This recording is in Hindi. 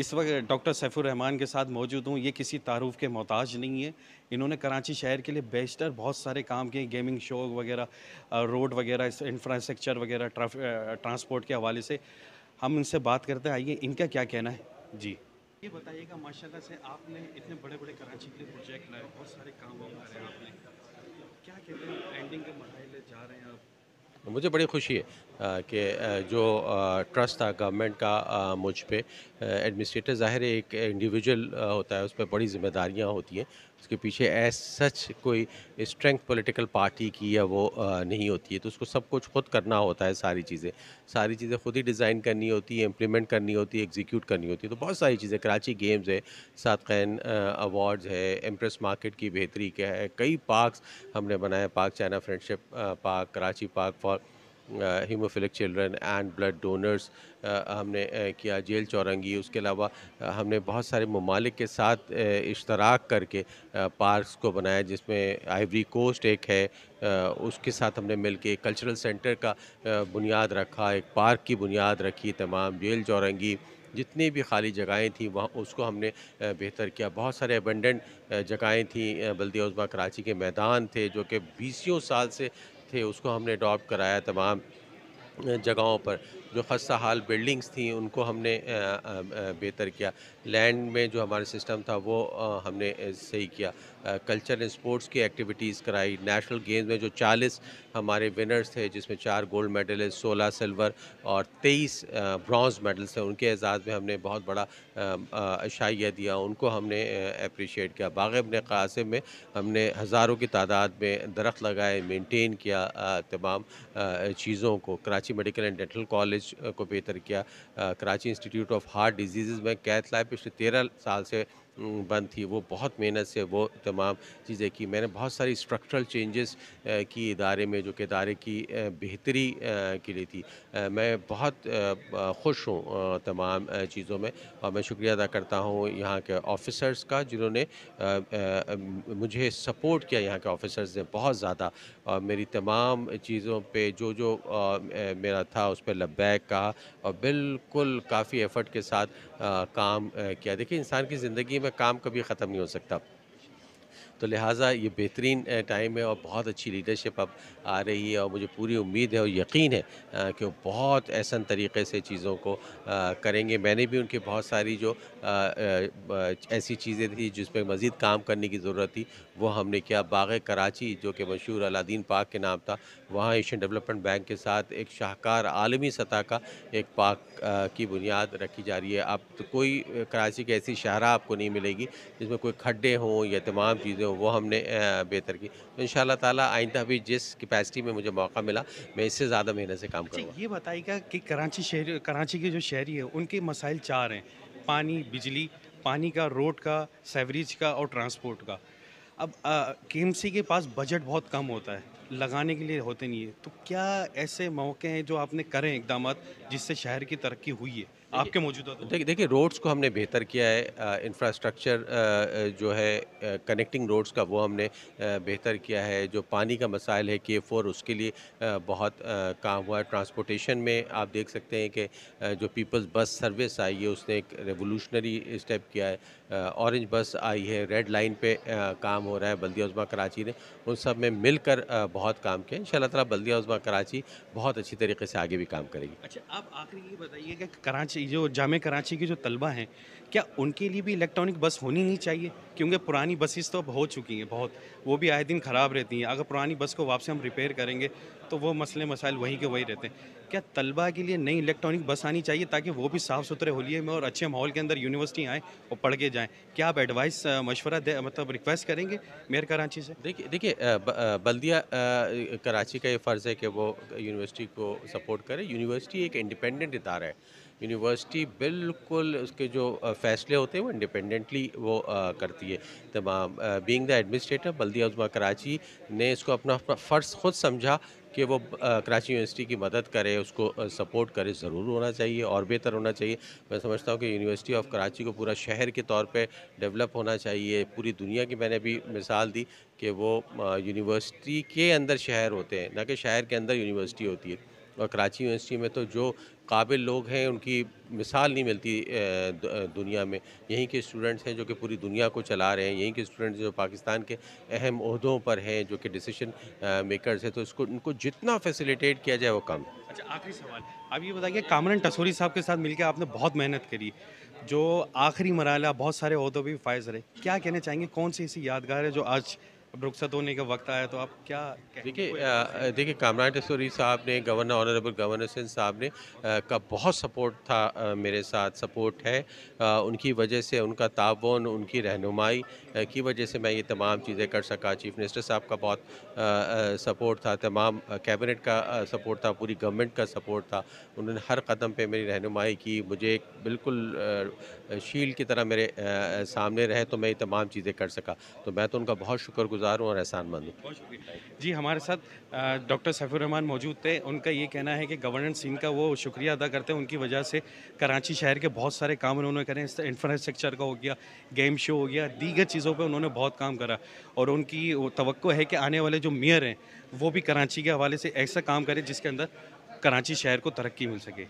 इस वक्त डॉक्टर सैफुर रहमान के साथ मौजूद हूँ ये किसी तारुफ के मोहताज नहीं है इन्होंने कराची शहर के लिए बेस्टर बहुत सारे काम किए गेमिंग शो वगैरह रोड वगैरह इंफ्रास्ट्रक्चर वगैरह ट्रांसपोर्ट के हवाले से हम इनसे बात करते हैं आइए इनका क्या कहना है जी ये बताइएगा माशाल्लाह से आपने इतने बड़े बड़े कराची के लिए प्रोजेक्ट लाए बहुत सारे काम कर रहे हैं आपने क्या कहते हैं एंडिंग के मरहले जा रहे हैं आप मुझे बड़ी खुशी है कि जो ट्रस्ट था गवर्नमेंट का मुझ पर एडमिनिस्ट्रेटर ज़ाहिर एक इंडिविजुअल होता है उस पर बड़ी जिम्मेदारियाँ होती हैं उसके पीछे एज सच कोई स्ट्रेंथ पॉलिटिकल पार्टी की या वो नहीं होती है तो उसको सब कुछ खुद करना होता है सारी चीज़ें सारी चीज़ें खुद ही डिज़ाइन करनी होती है इम्प्लीमेंट करनी होती है एग्जीक्यूट करनी होती है तो बहुत सारी चीज़ें कराची गेम्स है सात कैन अवार्ड्स है एम्प्रेस मार्केट की बेहतरी क्या है कई पार्कस हमने बनाए park China friendship park Karachi park for haemophilic children and blood donors हमने किया जेल चौरंगी उसके अलावा हमने बहुत सारे ममालिक के साथ इश्तराक करके पार्क्स को बनाया जिसमें आइवरी कोस्ट एक है उसके साथ हमने मिल के कल्चरल सेंटर का बुनियाद रखा एक पार्क की बुनियाद रखी तमाम जेल चौरंगी जितनी भी खाली जगहें थी वहाँ उसको हमने बेहतर किया बहुत सारे एबंडेंट जगहें थी बल्दिया उजमा कराची के मैदान थे जो कि बीसियों साल से थे उसको हमने अडॉप्ट कराया तमाम जगहों पर जो खस्ता हाल बिल्डिंग्स थी उनको हमने बेहतर किया लैंड में जो हमारा सिस्टम था वो हमने सही किया कल्चर एंड स्पोर्ट्स की एक्टिविटीज़ कराई नेशनल गेम्स में जो 40 हमारे विनर्स थे जिसमें चार गोल्ड है 16 सिल्वर और 23 ब्रॉन्ज मेडल्स थे उनके एजाज़ में हमने बहुत बड़ा अशाइया दिया उनको हमने अप्रिशिएट किया बाग अपने कासिम में हमने हज़ारों की तादाद में दरख्त लगाए मेनटेन किया तमाम चीज़ों को Karachi Karachi Medical and Dental College को बेहतर किया Karachi Institute of Heart Diseases में कैथ लाए पिछले तेरह साल से बंद थी वो बहुत मेहनत से वो तमाम चीज़ें की मैंने बहुत सारी स्ट्रक्चरल चेंजेस की इदारे में जो कि इदारे की बेहतरी के लिए थी मैं बहुत खुश हूँ तमाम चीज़ों में और मैं शुक्रिया अदा करता हूँ यहाँ के ऑफिसर्स का जिन्होंने मुझे सपोर्ट किया यहाँ के ऑफिसर्स ने बहुत ज़्यादा और मेरी तमाम चीज़ों पे जो जो मेरा था उस पर लब्बैक कहा और बिल्कुल काफ़ी एफर्ट के साथ काम किया देखिए इंसान की ज़िंदगी में का काम कभी ख़त्म नहीं हो सकता तो लिहाजा ये बेहतरीन टाइम है और बहुत अच्छी लीडरशिप अब आ रही है और मुझे पूरी उम्मीद है और यकीन है कि वो बहुत ऐसा तरीके से चीज़ों को करेंगे मैंने भी उनके बहुत सारी जो ऐसी चीज़ें थी जिस पर मज़ीद काम करने की ज़रूरत थी वो हमने किया बाग कराची जो कि मशहूर अलादीन पार्क के नाम था वहाँ एशियन डेवलपमेंट बैंक के साथ एक शाहकार आलमी सतह का एक पार्क की बुनियाद रखी जा रही है अब तो कोई कराची की ऐसी शाहरा आपको नहीं मिलेगी जिसमें कोई खड्डे हों या तमाम चीज़ें वो हमने बेहतर की तो इन ताला आइंदा भी जिस कैपेसिटी में मुझे मौका मिला मैं इससे ज़्यादा मेहनत से काम अच्छा, करूँगा ये बताइएगा कि कराची शहर कराची के जो शहरी है उनके मसाइल चार हैं पानी बिजली पानी का रोड का सेवरेज का और ट्रांसपोर्ट का अब के के पास बजट बहुत कम होता है लगाने के लिए होते नहीं है तो क्या ऐसे मौके हैं जो आपने करें इकदाम जिससे शहर की तरक्की हुई है आपके मौजूदा देखिए देखिए रोड्स को हमने बेहतर किया है इंफ्रास्ट्रक्चर जो है कनेक्टिंग रोड्स का वो हमने बेहतर किया है जो पानी का मसाइल है के फोर उसके लिए बहुत काम हुआ है ट्रांसपोर्टेशन में आप देख सकते हैं कि जो पीपल्स बस सर्विस आई है उसने एक रेवोल्यूशनरी स्टेप किया है ऑरेंज बस आई है रेड लाइन पर काम हो रहा है बल्दिया उजमा कराची ने उन सब में मिलकर बहुत काम किया इन शाला बल्दिया उजमा कराची बहुत अच्छी तरीके से आगे भी काम करेगी अच्छा आप आखिरी ये बताइए कि कराची जो जाम कराची के जो तलबा हैं क्या उनके लिए भी इलेक्ट्रॉनिक बस होनी नहीं चाहिए क्योंकि पुरानी बसेस तो अब हो चुकी हैं बहुत वो भी आए दिन ख़राब रहती हैं अगर पुरानी बस को वापस हम रिपेयर करेंगे तो वो मसले मसाइल वहीं के वहीं रहते हैं क्या तलबा के लिए नई इलेक्ट्रॉनिक बस आनी चाहिए ताकि वो भी साफ़ सुथरे होलिए में और अच्छे माहौल के अंदर यूनिवर्सिटी आएँ और पढ़ के जाएँ क्या आप एडवाइस मशवरा दे मतलब रिक्वेस्ट करेंगे मेयर कराची से देखिए देखिए बल्दिया कराची का ये फ़र्ज़ है कि वो यूनिवर्सिटी को सपोर्ट करे यूनिवर्सिटी एक इंडिपेंडेंट इदारा है यूनिवर्सिटी बिल्कुल उसके जो फैसले होते हैं वो इंडिपेंडेंटली वो करती है तमाम being the administrator Baldia Uzma Karachi ने इसको अपना फ़र्ज़ खुद समझा कि वो कराची यूनिवर्सिटी की मदद करे उसको सपोर्ट करे ज़रूर होना चाहिए और बेहतर होना चाहिए मैं समझता हूँ कि यूनिवर्सिटी ऑफ कराची को पूरा शहर के तौर पे डेवलप होना चाहिए पूरी दुनिया की मैंने भी मिसाल दी कि वो यूनिवर्सिटी के अंदर शहर होते हैं ना कि शहर के अंदर यूनिवर्सिटी होती है और कराची यूनिवर्सिटी में तो जो काबिल लोग हैं उनकी मिसाल नहीं मिलती दुनिया में यहीं के स्टूडेंट्स हैं जो कि पूरी दुनिया को चला रहे हैं यहीं के स्टूडेंट्स जो पाकिस्तान के अहम अहदों पर हैं जो कि डिसीशन मेकर्स हैं तो इसको उनको जितना फैसिलिटेट किया जाए वो कम अच्छा आखिरी सवाल आप ये बताइए कामरन टसोरी साहब के साथ मिलकर आपने बहुत मेहनत करी जो आखिरी मरहला बहुत सारे अहदों भी फायज रहे क्या कहना चाहेंगे कौन सी ऐसी यादगार है जो आज अब रुखसत होने का वक्त आया तो आप क्या देखिए देखिए कामरान साहब ने गवर्नर ऑनरेबल गवर्नर सिंह साहब ने आ, का बहुत सपोर्ट था आ, मेरे साथ सपोर्ट है आ, उनकी वजह से उनका ताबन उनकी रहनुमाई की वजह से मैं ये तमाम चीज़ें कर सका चीफ मिनिस्टर साहब का बहुत सपोर्ट था तमाम कैबिनेट का सपोर्ट था पूरी गवर्नमेंट का सपोर्ट था उन्होंने हर कदम पर मेरी रहनुमाई की मुझे बिल्कुल शील्ड की तरह मेरे सामने रहे तो मैं ये तमाम चीज़ें कर सका तो मैं तो उनका बहुत शुक्र शुक्रगुजार हूँ और एहसानमंद हूँ बहुत शुक्रिया जी हमारे साथ डॉक्टर सैफुररहमान मौजूद थे उनका ये कहना है कि गवर्नेंस सीन का वो शुक्रिया अदा करते हैं उनकी वजह से कराची शहर के बहुत सारे काम उन्होंने करें इंफ्रास्ट्रक्चर का हो गया गेम शो हो गया दीगर चीज़ों पर उन्होंने बहुत काम करा और उनकी तो है कि आने वाले जो मेयर हैं वो भी कराची के हवाले से ऐसा काम करें जिसके अंदर कराची शहर को तरक्की मिल सके